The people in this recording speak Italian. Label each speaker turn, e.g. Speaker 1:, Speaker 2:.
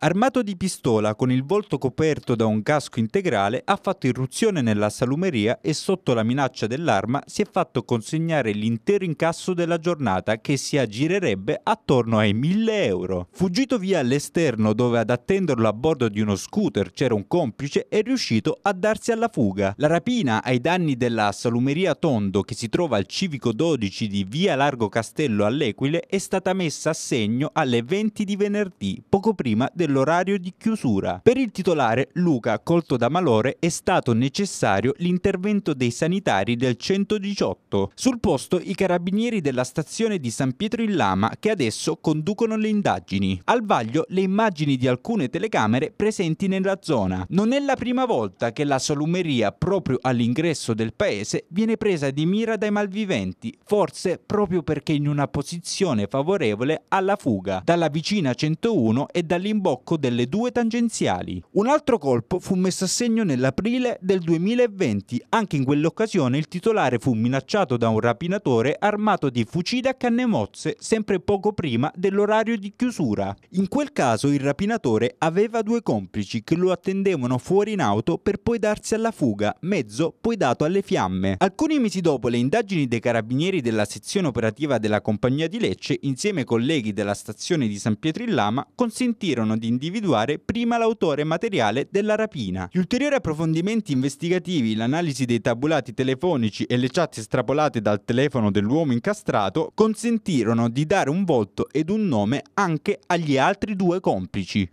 Speaker 1: Armato di pistola, con il volto coperto da un casco integrale, ha fatto irruzione nella salumeria e sotto la minaccia dell'arma si è fatto consegnare l'intero incasso della giornata che si aggirerebbe attorno ai 1000 euro. Fuggito via all'esterno dove ad attenderlo a bordo di uno scooter c'era un complice, è riuscito a darsi alla fuga. La rapina ai danni della salumeria Tondo che si trova al civico 12 di via Largo Castello all'Equile è stata messa a segno alle 20 di venerdì, poco prima del dell'orario di chiusura. Per il titolare Luca, colto da malore, è stato necessario l'intervento dei sanitari del 118. Sul posto i carabinieri della stazione di San Pietro in Lama che adesso conducono le indagini. Al vaglio le immagini di alcune telecamere presenti nella zona. Non è la prima volta che la salumeria proprio all'ingresso del paese viene presa di mira dai malviventi, forse proprio perché in una posizione favorevole alla fuga dalla vicina 101 e dall'imbocco blocco delle due tangenziali. Un altro colpo fu messo a segno nell'aprile del 2020. Anche in quell'occasione il titolare fu minacciato da un rapinatore armato di fucile a canne mozze, sempre poco prima dell'orario di chiusura. In quel caso il rapinatore aveva due complici che lo attendevano fuori in auto per poi darsi alla fuga, mezzo poi dato alle fiamme. Alcuni mesi dopo le indagini dei carabinieri della sezione operativa della compagnia di Lecce, insieme ai colleghi della stazione di San Pietro in Lama, consentirono di individuare prima l'autore materiale della rapina. Gli ulteriori approfondimenti investigativi, l'analisi dei tabulati telefonici e le chat estrapolate dal telefono dell'uomo incastrato consentirono di dare un volto ed un nome anche agli altri due complici.